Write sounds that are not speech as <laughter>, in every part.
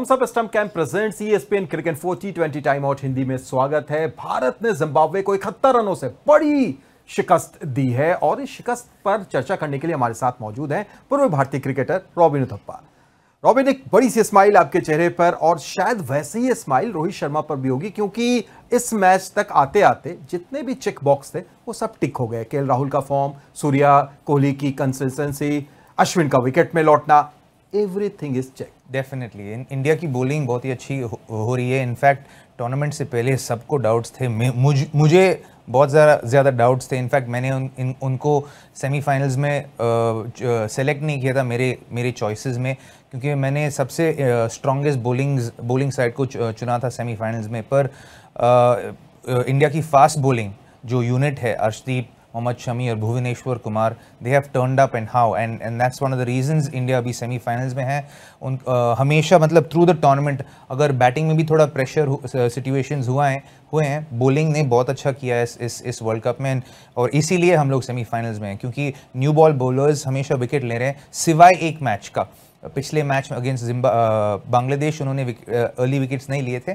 Thums Up stump camp present presents ESPN cricket twenty time out Hindi में स्वागत है भारत ने जिम्बाब्वे को इकहत्तर रनों से बड़ी शिकस्त दी है और इस शिकस्त पर चर्चा करने के लिए हमारे साथ मौजूद हैं पूर्व भारतीय क्रिकेटर रॉबिन उथप्पा रॉबिन एक बड़ी सी स्माइल आपके चेहरे पर और शायद वैसे ही स्माइल रोहित शर्मा पर भी होगी क्योंकि इस मैच तक आते आते जितने भी चेक बॉक्स थे वो सब टिक हो गए के राहुल का फॉर्म सूर्या कोहली की कंसिस्टेंसी अश्विन का विकेट में लौटना everything is check definitely India की बॉलिंग बहुत ही अच्छी हो, हो रही है इनफैक्ट टूर्नामेंट से पहले सबको डाउट्स थे मुझ, मुझे बहुत ज़्यादा ज़्यादा डाउट्स थे इनफैक्ट मैंने उन, इन उनको सेमीफाइनल्स में सेलेक्ट नहीं किया था मेरे मेरे चॉइसेस में क्योंकि मैंने सबसे स्ट्रॉन्गेस्ट बोलिंग बोलिंग साइड को चुना था सेमीफाइनल्स में पर आ, इंडिया की फास्ट बोलिंग जो यूनिट है Arshdeep Mohammad Shami or Bhuvaneshwar Kumar, they have turned up and how and and that's one of the reasons India अभी सेमीफाइनल्स में है उन uh, हमेशा मतलब थ्रू द टूर्नामेंट अगर बैटिंग में भी थोड़ा प्रेशर सिचुएशंस हुआ है हुए हैं बॉलिंग ने बहुत अच्छा किया है इस इस, इस वर्ल्ड कप में और इसीलिए हम लोग सेमीफाइनल्स में हैं क्योंकि न्यू बॉल बॉलर्स हमेशा विकेट ले रहे हैं सिवाय एक मैच का पिछले मैच में अगेंस्ट बांग्लादेश उन्होंने अर्ली विकेट्स नहीं लिए थे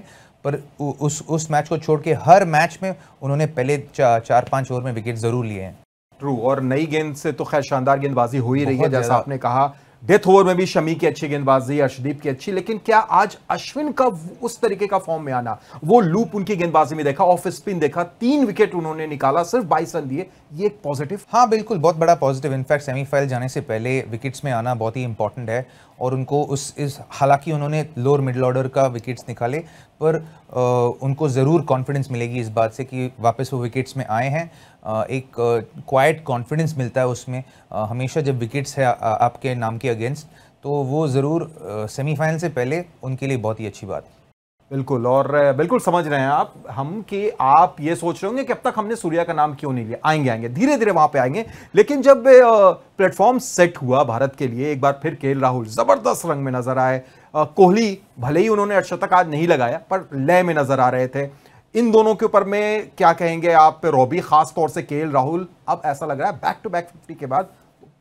पर उस उस मैच को छोड़ के हर मैच में उन्होंने पहले चा, चार पांच ओवर में विकेट ज़रूर लिए हैं ट्रू और नई गेंद से तो खैर शानदार गेंदबाजी हो ही रही है जैसा आपने कहा डेथ ओवर में भी शमी की अच्छी गेंदबाजी अर्शदीप की अच्छी लेकिन क्या आज अश्विन का उस तरीके का फॉर्म में आना वो लूप उनकी गेंदबाजी में देखा ऑफ स्पिन देखा तीन विकेट उन्होंने निकाला सिर्फ बाईस रन दिए ये एक पॉजिटिव हाँ बिल्कुल बहुत बड़ा पॉजिटिव इनफैक्ट सेमीफाइनल जाने से पहले विकेट्स में आना बहुत ही इंपॉर्टेंट है और उनको उस इस हालांकि उन्होंने लोअर मिडल ऑर्डर का विकेट्स निकाले पर आ, उनको ज़रूर कॉन्फिडेंस मिलेगी इस बात से कि वापस वो विकेट्स में आए हैं एक क्वाइट कॉन्फिडेंस मिलता है उसमें हमेशा जब विकेट्स है आपके नाम के अगेंस्ट तो वो ज़रूर सेमीफाइनल से पहले उनके लिए बहुत ही अच्छी बात है बिल्कुल और बिल्कुल समझ रहे हैं आप हम कि आप ये सोच रहे होंगे कि अब तक हमने सूर्या का नाम क्यों नहीं लिया आएंगे आएंगे धीरे धीरे वहां पे आएंगे लेकिन जब प्लेटफॉर्म सेट हुआ भारत के लिए एक बार फिर के राहुल जबरदस्त रंग में नजर आए कोहली भले ही उन्होंने अर्शतक आज नहीं लगाया पर लय में नजर आ रहे थे इन दोनों के ऊपर में क्या कहेंगे आप रॉबी खास तौर से के राहुल अब ऐसा लग रहा है बैक टू बैक फिफ्टी के बाद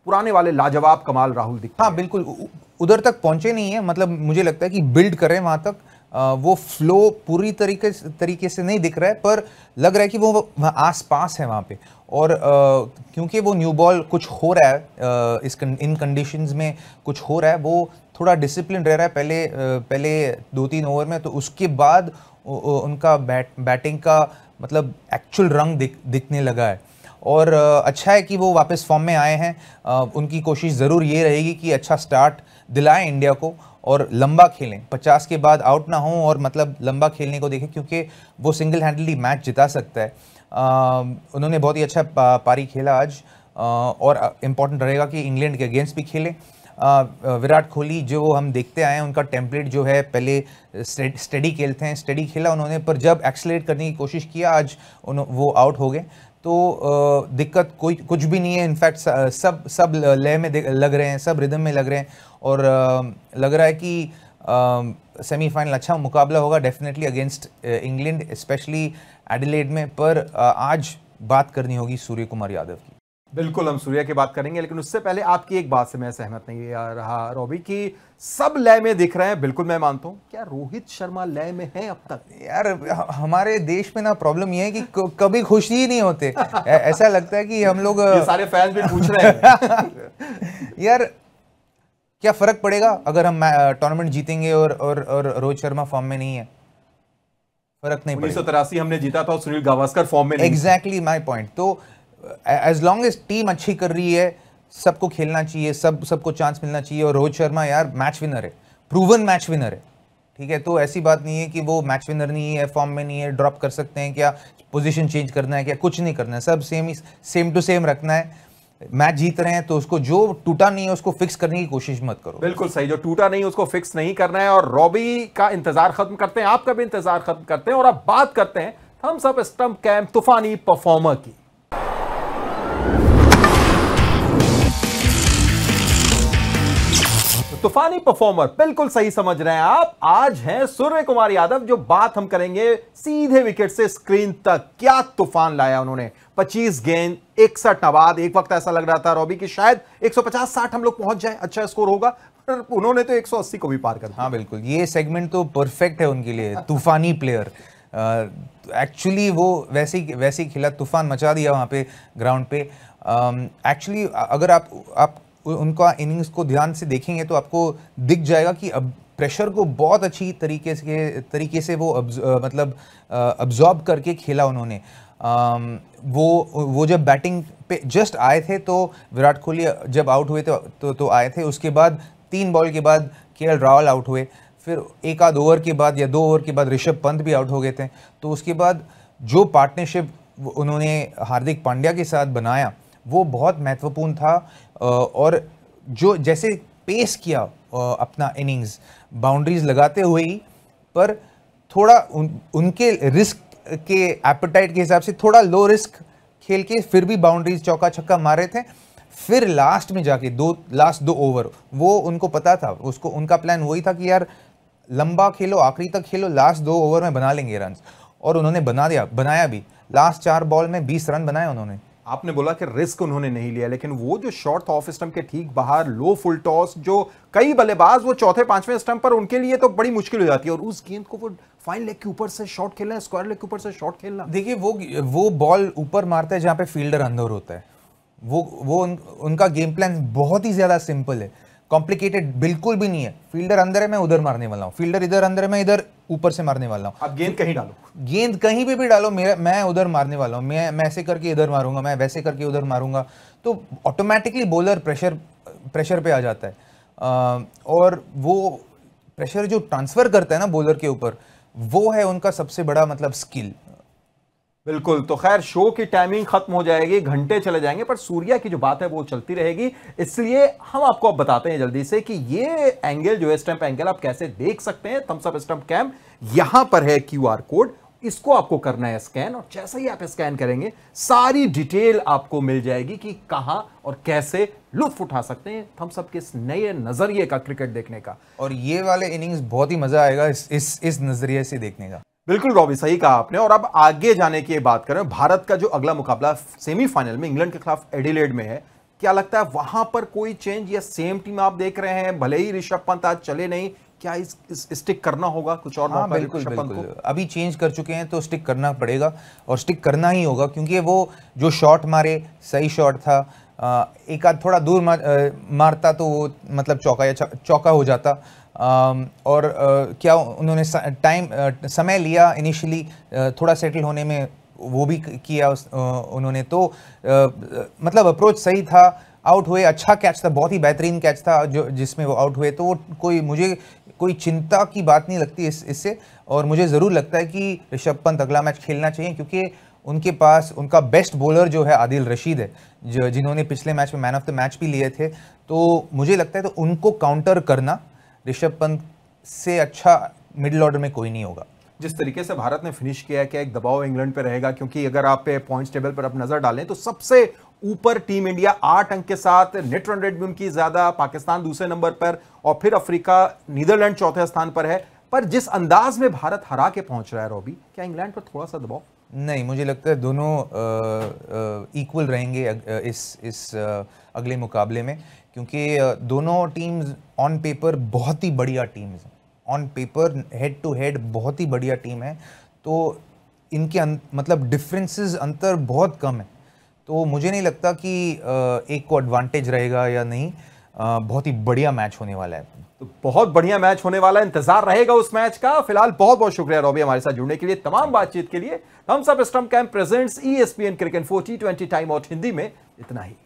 पुराने वाले लाजवाब कमाल राहुल दिखते हाँ बिल्कुल उधर तक पहुंचे नहीं है मतलब मुझे लगता है कि बिल्ड करें वहां तक आ, वो फ्लो पूरी तरीके तरीके से नहीं दिख रहा है पर लग रहा है कि वो आस पास है वहाँ पे और क्योंकि वो न्यू बॉल कुछ हो रहा है आ, इस इन कंडीशंस में कुछ हो रहा है वो थोड़ा डिसिप्लिन रह रहा है पहले आ, पहले दो तीन ओवर में तो उसके बाद उनका बैट बैटिंग का मतलब एक्चुअल रंग दिख दिखने लगा है और अच्छा है कि वो वापस फॉर्म में आए हैं उनकी कोशिश ज़रूर ये रहेगी कि अच्छा स्टार्ट दिलाएं इंडिया को और लंबा खेलें 50 के बाद आउट ना हों और मतलब लंबा खेलने को देखें क्योंकि वो सिंगल हैंडली मैच जिता सकता है उन्होंने बहुत ही अच्छा पारी खेला आज और इम्पॉर्टेंट रहेगा कि इंग्लैंड के अगेंस्ट भी खेलें विराट कोहली जो हम देखते आए हैं उनका टेम्पलेट जो है पहले स्टडी खेलते हैं स्टडी खेला उन्होंने पर जब एक्सलेट करने की कोशिश किया आज उन वो आउट हो गए तो दिक्कत कोई कुछ भी नहीं है इनफैक्ट सब सब लय में लग रहे हैं सब रिदम में लग रहे हैं और लग रहा है कि सेमीफाइनल अच्छा मुकाबला होगा definitely against England specially Adelaide में पर आज बात करनी होगी सूर्य कुमार यादव की बिल्कुल हम सूर्या की बात करेंगे लेकिन उससे पहले आपकी एक बात से मैं सहमत नहीं आ रहा रॉबी कि सब लय में दिख रहे हैं बिल्कुल मैं मानता हूँ क्या रोहित शर्मा लय में है अब तक यार हमारे देश में ना प्रॉब्लम ये है कि कभी खुश ही नहीं होते ऐसा लगता है कि हम लोग सारे फैंस भी पूछ रहे हैं <laughs> यार क्या फर्क पड़ेगा अगर हम टूर्नामेंट जीतेंगे और और और रोहित शर्मा फॉर्म में नहीं है फर्क नहीं उन्नीस हमने जीता था सुनील गावस्कर फॉर्म में एग्जैक्टली माई पॉइंट तो एज लॉन्ग एज टीम अच्छी कर रही है सबको खेलना चाहिए सब सबको चांस मिलना चाहिए और रोहित शर्मा यार मैच विनर है प्रूवन मैच विनर है ठीक है तो ऐसी बात नहीं है कि वो मैच विनर नहीं है फॉर्म में नहीं है ड्रॉप कर सकते हैं क्या पोजीशन चेंज करना है क्या कुछ नहीं करना है सब सेम ही सेम टू सेम रखना है मैच जीत रहे हैं तो उसको जो टूटा नहीं है उसको फिक्स करने की कोशिश मत करो बिल्कुल सही जो टूटा नहीं उसको फिक्स नहीं करना है और रॉबी का इंतजार खत्म करते हैं आपका भी इंतजार खत्म करते हैं और आप बात करते हैं हम सब स्टम्प कैंप तूफानी परफॉर्मर की तूफानी परफॉर्मर बिल्कुल सही समझ रहे हैं आप आज हैं सूर्य कुमार यादव जो बात हम करेंगे सीधे विकेट से स्क्रीन तक क्या तूफान लाया उन्होंने 25 गेंद इकसठ नवाद एक वक्त ऐसा लग रहा था रॉबी कि शायद 150-60 हम लोग पहुंच जाए अच्छा स्कोर होगा उन्होंने तो 180 को भी पार कर हाँ बिल्कुल ये सेगमेंट तो परफेक्ट है उनके लिए तूफानी प्लेयर एक्चुअली uh, वो वैसे वैसे ही खिला तूफान मचा दिया वहाँ पे ग्राउंड पे एक्चुअली um, अगर आप आप उनका इनिंग्स को ध्यान से देखेंगे तो आपको दिख जाएगा कि अब प्रेशर को बहुत अच्छी तरीके से तरीके से वो अब्ज, मतलब अब्जॉर्ब करके खेला उन्होंने वो वो जब बैटिंग पे जस्ट आए थे तो विराट कोहली जब आउट हुए तो, तो तो आए थे उसके बाद तीन बॉल के बाद के रावल आउट हुए फिर एक आध ओवर के बाद या दो ओवर के बाद ऋषभ पंत भी आउट हो गए थे तो उसके बाद जो पार्टनरशिप उन्होंने हार्दिक पांड्या के साथ बनाया वो बहुत महत्वपूर्ण था और जो जैसे पेस किया अपना इनिंग्स बाउंड्रीज लगाते हुए ही पर थोड़ा उन, उनके रिस्क के एपेटाइट के हिसाब से थोड़ा लो रिस्क खेल के फिर भी बाउंड्रीज चौका छक्का मारे थे फिर लास्ट में जाके दो लास्ट दो ओवर वो उनको पता था उसको उनका प्लान वही था कि यार लंबा खेलो आखिरी तक खेलो लास्ट दो ओवर में बना लेंगे रन और उन्होंने बना दिया बनाया भी लास्ट चार बॉल में बीस रन बनाए उन्होंने आपने बोला कि रिस्क उन्होंने नहीं लिया लेकिन वो जो शॉर्ट ऑफ स्टम्प के ठीक बाहर लो फुल टॉस जो कई बल्लेबाज वो चौथे पांचवें स्टंप पर उनके लिए तो बड़ी मुश्किल हो जाती है और उस गेंद को वो फाइन लेग के ऊपर से शॉर्ट खेलना स्क्वायर लेग के ऊपर से शॉर्ट खेलना देखिए वो वो बॉल ऊपर मारता है जहाँ पे फील्डर अंदर होता है वो वो उन, उनका गेम प्लान बहुत ही ज़्यादा सिंपल है कॉम्प्लिकेटेड बिल्कुल भी नहीं है फील्डर अंदर है मैं उधर मारने वाला हूँ फील्डर इधर अंदर है मैं इधर ऊपर से मारने वाला हूँ आप गेंद कहीं डालो गेंद कहीं भी भी डालो मेरा मैं उधर मारने वाला हूँ मैं मैं ऐसे करके इधर मारूंगा मैं वैसे करके उधर मारूंगा तो ऑटोमेटिकली बॉलर प्रेशर प्रेशर पे आ जाता है आ, और वो प्रेशर जो ट्रांसफ़र करता है ना बॉलर के ऊपर वो है उनका सबसे बड़ा मतलब स्किल बिल्कुल तो खैर शो की टाइमिंग खत्म हो जाएगी घंटे चले जाएंगे पर सूर्या की जो बात है वो चलती रहेगी इसलिए हम आपको अब बताते हैं जल्दी से कि ये एंगल जो है स्टम्प एंगल आप कैसे देख सकते हैं थम्सअप स्टम्प कैम यहां पर है क्यू कोड इसको आपको करना है स्कैन और जैसे ही आप स्कैन करेंगे सारी डिटेल आपको मिल जाएगी कि कहाँ और कैसे लुत्फ उठा सकते हैं हम सब के इस नए नज़रिए का क्रिकेट देखने का और ये वाले इनिंग्स बहुत ही मज़ा आएगा इस इस, इस नज़रिए से देखने का बिल्कुल रॉबी सही कहा आपने और अब आगे जाने की बात करें भारत का जो अगला मुकाबला सेमीफाइनल में इंग्लैंड के खिलाफ एडिलेड में है क्या लगता है वहां पर कोई चेंज या सेम टीम आप देख रहे हैं भले ही ऋषभ पंत आज चले नहीं क्या इस, इस स्टिक करना होगा कुछ और हाँ, बिल्कुल बिल्कुल अभी चेंज कर चुके हैं तो स्टिक करना पड़ेगा और स्टिक करना ही होगा क्योंकि वो जो शॉट मारे सही शॉट था एक आध थोड़ा दूर मारता तो वो मतलब चौका या चौका हो जाता Um, और uh, क्या उन्होंने टाइम uh, समय लिया इनिशियली uh, थोड़ा सेटल होने में वो भी किया उस, उन्होंने तो मतलब अप्रोच सही था आउट हुए अच्छा कैच था बहुत ही बेहतरीन कैच था जो जिसमें वो आउट हुए तो वो कोई मुझे कोई चिंता की बात नहीं लगती इस इससे और मुझे ज़रूर लगता है कि ऋषभ पंत अगला मैच खेलना चाहिए क्योंकि उनके पास उनका बेस्ट बॉलर जो है आदिल रशीद है जिन्होंने पिछले मैच में मैन ऑफ द मैच भी लिए थे तो मुझे लगता है तो उनको काउंटर करना ऋषभ पंत से अच्छा मिडिल ऑर्डर में कोई नहीं होगा जिस तरीके से भारत ने फिनिश किया है क्या एक दबाव इंग्लैंड पे रहेगा क्योंकि अगर आप पॉइंट्स टेबल पर आप नजर डालें तो सबसे ऊपर टीम इंडिया आठ अंक के साथ नेट रन रेट भी उनकी ज्यादा पाकिस्तान दूसरे नंबर पर और फिर अफ्रीका नीदरलैंड चौथे स्थान पर है पर जिस अंदाज में भारत हरा के पहुंच रहा है रॉबी क्या इंग्लैंड पर थोड़ा सा दबाव नहीं मुझे लगता है दोनों इक्वल रहेंगे अग, इस इस अगले मुकाबले में क्योंकि दोनों टीम्स ऑन पेपर बहुत ही बढ़िया टीम्स हैं on paper head to head बहुत ही बढ़िया टीम है तो इनके अं, मतलब डिफरेंसेस अंतर बहुत कम है तो मुझे नहीं लगता कि एक को एडवांटेज रहेगा या नहीं बहुत ही बढ़िया मैच होने वाला है बहुत बढ़िया मैच होने वाला इंतजार रहेगा उस मैच का फिलहाल बहुत बहुत शुक्रिया रॉबी हमारे साथ जुड़ने के लिए तमाम बातचीत के लिए हम सब stump camp presents ESPN cricket for T twenty time out Hindi में इतना ही